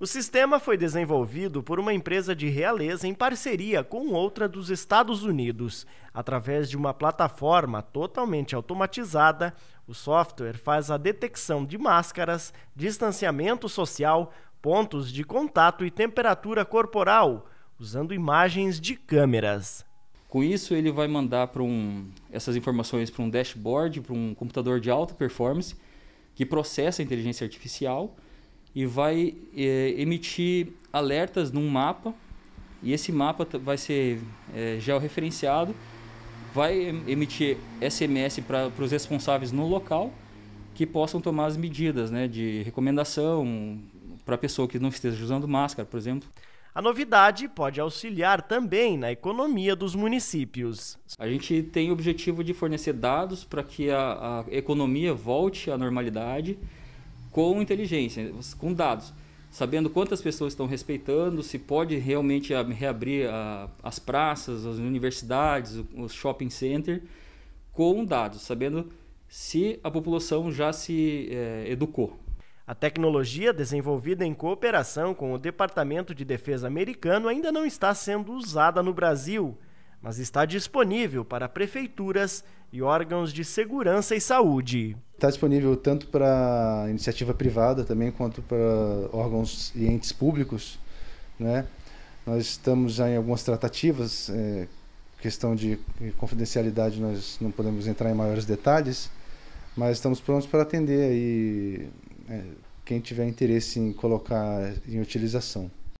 O sistema foi desenvolvido por uma empresa de realeza em parceria com outra dos Estados Unidos. Através de uma plataforma totalmente automatizada, o software faz a detecção de máscaras, distanciamento social, pontos de contato e temperatura corporal, usando imagens de câmeras. Com isso, ele vai mandar para um, essas informações para um dashboard, para um computador de alta performance, que processa a inteligência artificial e vai é, emitir alertas num mapa e esse mapa vai ser é, georreferenciado, vai emitir SMS para os responsáveis no local que possam tomar as medidas né, de recomendação para a pessoa que não esteja usando máscara, por exemplo. A novidade pode auxiliar também na economia dos municípios. A gente tem o objetivo de fornecer dados para que a, a economia volte à normalidade com inteligência, com dados, sabendo quantas pessoas estão respeitando, se pode realmente reabrir a, as praças, as universidades, os shopping centers, com dados, sabendo se a população já se é, educou. A tecnologia desenvolvida em cooperação com o Departamento de Defesa americano ainda não está sendo usada no Brasil, mas está disponível para prefeituras e órgãos de segurança e saúde. Está disponível tanto para iniciativa privada também quanto para órgãos e entes públicos. Né? Nós estamos já em algumas tratativas, é, questão de confidencialidade nós não podemos entrar em maiores detalhes, mas estamos prontos para atender aí é, quem tiver interesse em colocar em utilização.